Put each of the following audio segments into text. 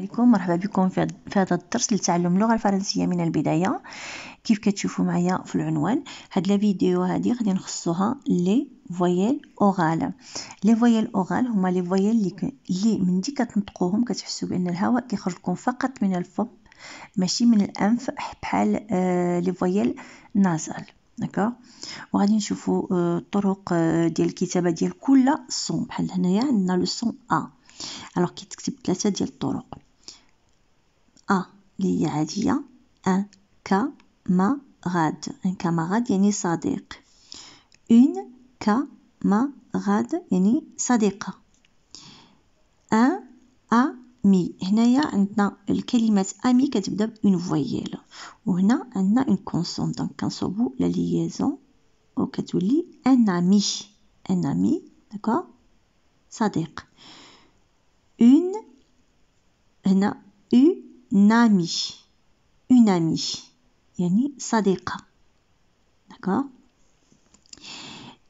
عليكم مرحبا بكم في هذا الدرس لتعلم اللغه الفرنسيه من البدايه كيف كتشوفوا معايا في العنوان هاد لا فيديو هادي غادي نخصوها لي فويل اورال لي فويل اورال هما لي فويل اللي ك... اللي من دي كتنطقوهم كتحسوا بان الهواء كيخرج لكم فقط من الفم ماشي من الانف بحال آه، لي فويل نازل داكوغ وغادي نشوفوا الطرق آه، آه، ديال الكتابه ديال كل صون بحال هنايا عندنا لو صون ا الوغ كيتكتب ثلاثه ديال الطرق Il y a un camarade. Un camarade, il y a un sadek. Une camarade, il y a un sadek. Un ami. Il y a un ami qui est une voyelle. Il y a une consonne. Quand on a la liaison, On y dit un ami. Un ami, d'accord Sadek. Une, il a une nami, une amie, yani sadeka. D'accord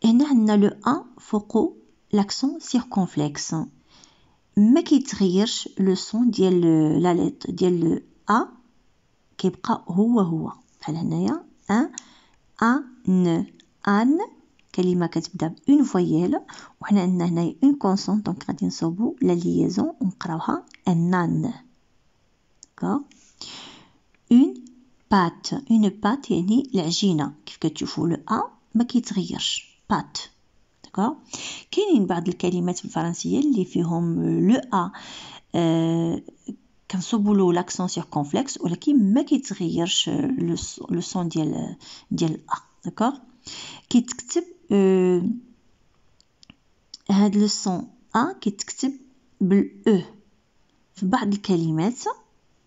Et nous avons le A l'accent circonflexe. Mais qui triche le son de la lettre, de le A, qui est pas houa houa. A, un, an, an, كلمة une voyelle, فويل وحنا un, une consonne, كونسونت la liaison, un liaison, un un une pâte, une pâte, il y a que tu fous le A, mais qui te pâte. D'accord qui est une barre de en français le A, euh, quand boulot l'accent circonflexe, ou qui me qui te euh, le son de euh, a D'accord Qui te le son A qui te le E.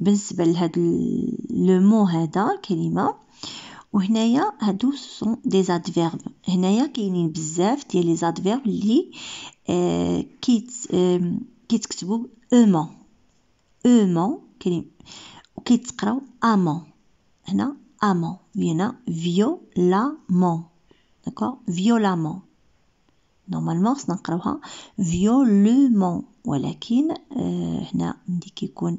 بالنسبه لهاد لو مو هذا كلمه وهنايا هادو سون دي زادفيرب هنايا كاينين بزاف ديال لي زادفيرب لي آه كيت آه كيتكتبوا اومون اومون كلمه وكيتقراو امون هنا amant. مون y فيو لا مون D'accord Violemment. Normalement, c'est un violemment. ولكن آه، هنا ملي كيكون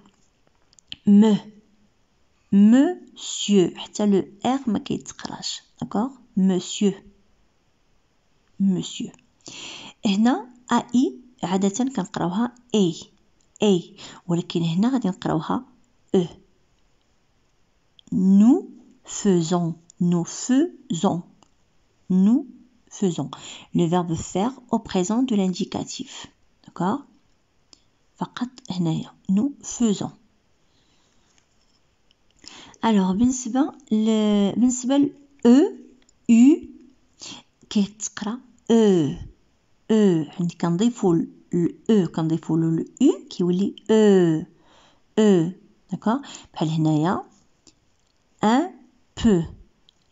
M. monsieur حتى le r ما كيتقراش d'accord? monsieur monsieur هنا اي عاده كنقراوها اي اي ولكن هنا غادي نقراوها E. nous faisons nous faisons nous faisons le verbe faire au présent de l'indicatif d'accord فقط هنايا nous faisons alors, le vincible E, U, Ketskra, E, quand il faut le U, qui est E, E, d'accord? un peu,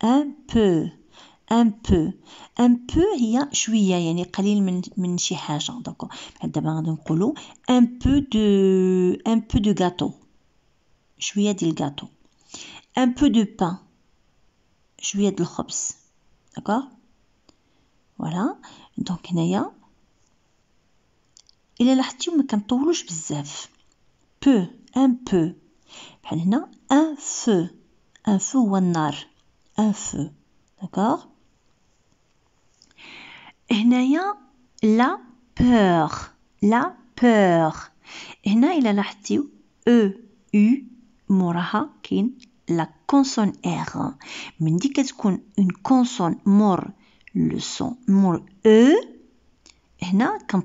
un peu, un peu, un peu, il y a, je suis là, il y a un peu un peu de pain. Je lui de D'accord Voilà. Donc, a... Il a l'artiste, mais quand on je bzaf. Peu, un peu. a un feu. Un feu ou un nar. Un feu. D'accord y a la peur. La peur. Et y il a E, U, Moraha, Kin, la consonne R. Mais dit une consonne mort le son mort E. Et là, quand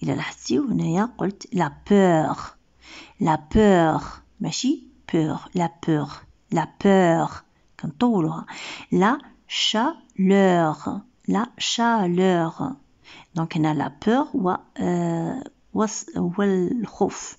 il a la oh, la peur. La peur. Machi, peur, la peur. La peur. Quand hein. La chaleur. La chaleur. Donc, on a la peur ou le chouf.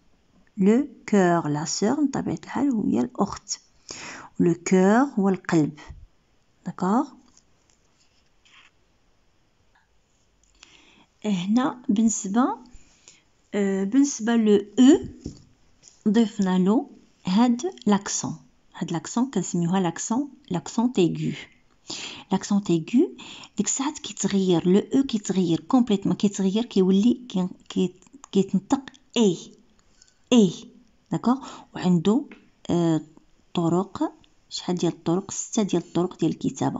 le cœur, la sœur, on le cœur ou le cœur, d'accord? Et ben euh, ben le e, on le a de l'accent, a de l'accent, ça signifie l'accent, l'accent aigu, l'accent aigu, dixades qui rire le e qui rire complètement, qui qui est e. اي داكوغ وعندو آه، طرق شحال ديال الطرق ستة ديال الطرق ديال الكتابة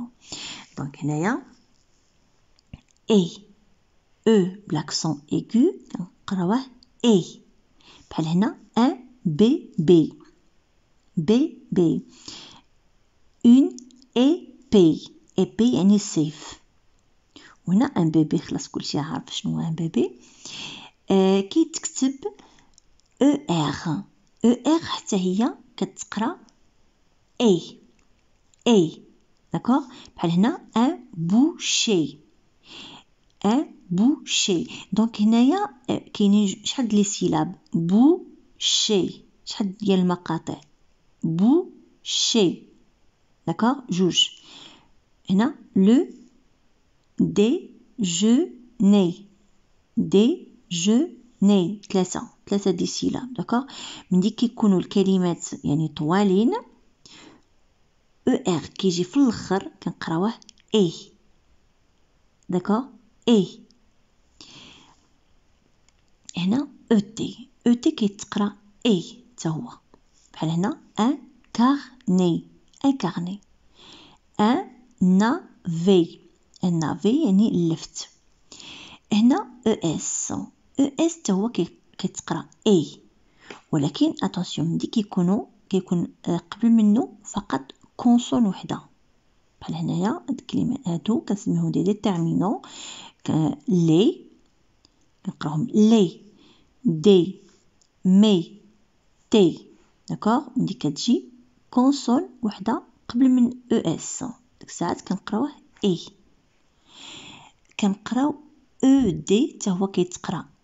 دونك هنايا اي او e، بلاكسون ايغو نقراوه اي بحال هنا ان بي بي بي بي اون اي بي اي بي يعني سيف وهنا ان بيبي خلاص كلشي عارف شنو ان بيبي آه تكتب L'e-r, c'est A. D'accord un boucher Un boucher Donc ici, il y a les syllabes Boucher Quelles sont les mots Boucher D'accord Jouge Ici, le déjeuner Déjeuner اثنين ثلاثة ثلاثة دي سيلا داكوغ من ديك يكونوا الكلمات يعني طوالين او e ار كيجي في الاخر كنقراوه اي داكوغ اي هنا او تي او تي كيتقرا اي تا هو بحال هنا ان كارني ان كارني ان نافي النافي يعني اللفت هنا او e اس او اس حتى هو كيتقرا اي ولكن اتونسيون ملي كيكونوا كيكون آه، قبل منه فقط كونسون وحده بحال هنايا هاد الكلمه هادو كنسميهم دي ديتيرمينو لي نقراهم لي دي مي تي داكوغ ملي كتجي كونسون وحده قبل من او e اس ديك الساعات كنقراوه اي كنقراو او دي حتى هو كيتقرا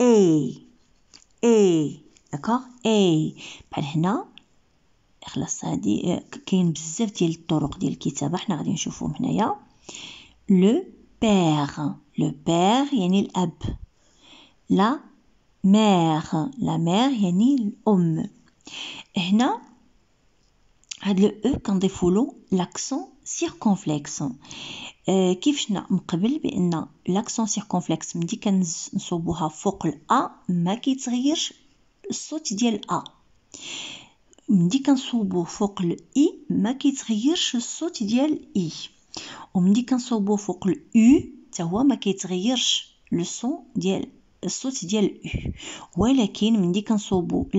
اي اي داكوغ اي بحال هنا خلاص هادي كاين بزاف ديال الطرق ديال الكتابة حنا غادي نشوفهم هنايا لو بير لو بير يعني الأب لا مير لا مير يعني الأم هنا هاد لو او كنضيفولو لاكسون circonflexe Quifchna m'qabel be l'accent circonflexe m'dikans sobuha fokl a ma kitzghir sot djel a. M'dikans sobu fokl i ma kitzghir sot djel i. O m'dikans sobu fokl u taw ma kitzghir l'accent djel sot djel u. O el kén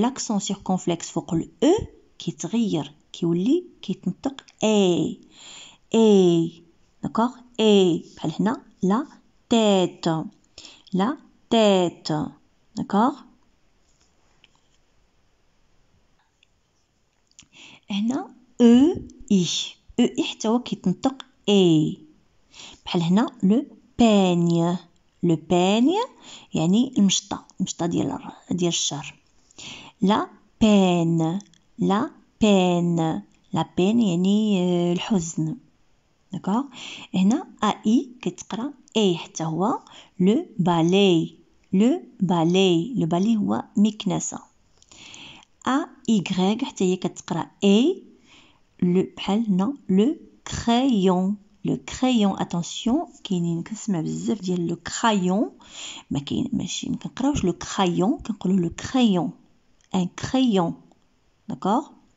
l'accent circonflexe fokl e kitzghir qui est un et. et. d'accord, et. la tête. La tête. D'accord. Et là, e i e i une, une, une, une, une, une, le peigne. Le peigne, moustache. de la peine, la peine, euh, le d'accord et A-I, tu le balai, le balai, le balai, est le balai. A-Y, tu non le crayon, le crayon, attention, qui le crayon, mais le crayon, le crayon, un crayon, d'accord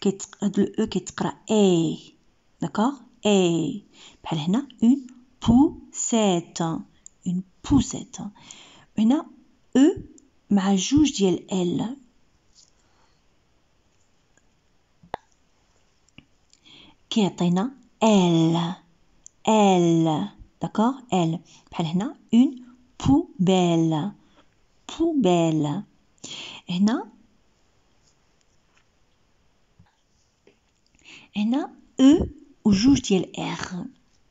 qui est D'accord E. Elle a une poussette. Une poussette. Elle a une e, mais elle ajoute elle. Elle D'accord Elle. une poubelle. Poubelle. et Et là, E, ou juge il R.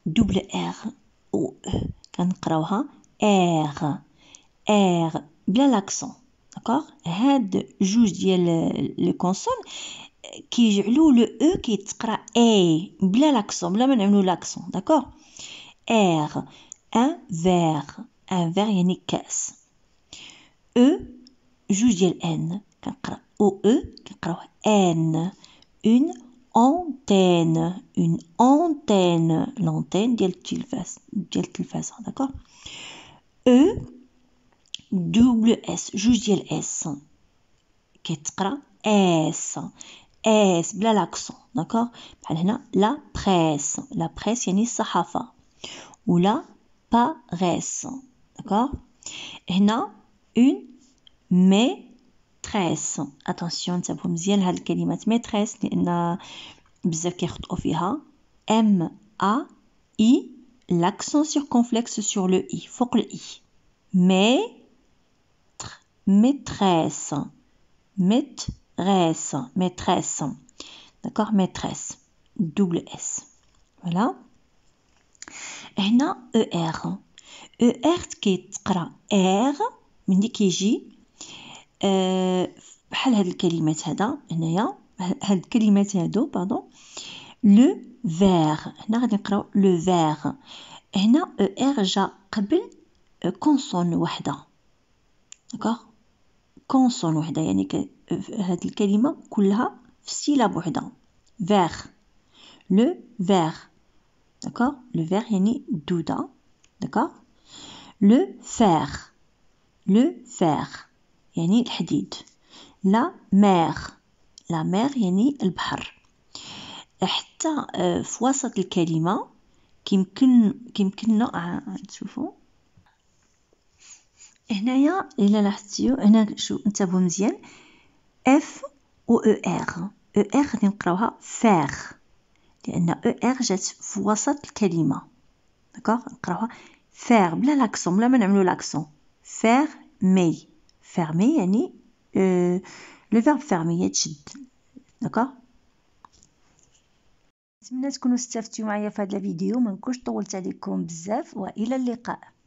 Double R, o E. Quand on R. R, bien l'accent. D'accord Head, juge il le consonne. Qui joue le E qui est E. Bien l'accent. Bien même l'accent. D'accord R. Un verre. Un verre, il y a casse. E, juge il N. O, E, N. Une antenne, une antenne, l'antenne d'Eltilfas, d'accord E, double S, juste d'Iel S, qu'est-ce S, S, bla l'accent, d'accord bah, La presse, la presse, yani sahafa, ou la paresse, d'accord Et non une, mais, Attention, c'est bien ce mot, maîtresse. On a beaucoup de M-A-I, l'accent circonflexe sur le I. Il faut que l'I. Maître, maîtresse, maîtresse, maîtresse, d'accord Maîtresse, double S, voilà. On a E-R. E-R, c'est comme R, mais e qui est J le verre. le verre. Le verre. Ici, le verre a consonne. D'accord Une seule consonne. le Le verre. Le D'accord Le verre, D'accord Le fer. Le ferre. يعني الحديد لا مير لا مير يعني البحر حتى آه، في وسط الكلمة كيمكن كيمكننا آه، تشوفوا هنايا الا لاحظتيو هنا شو انتبهوا مزيان اف و او ار او ار غادي نقراوها فير لان او e ار جات في وسط الكلمه داكوغ نقراوها فير بلا لاكسون بلا ما نعملو لاكسون فير مي فيرمي يعني لو فيرب فيرمي يتشد داكوغ نتمنى تكونوا استفدتوا معايا في هذا الفيديو ما نكونش طولت عليكم بزاف والى اللقاء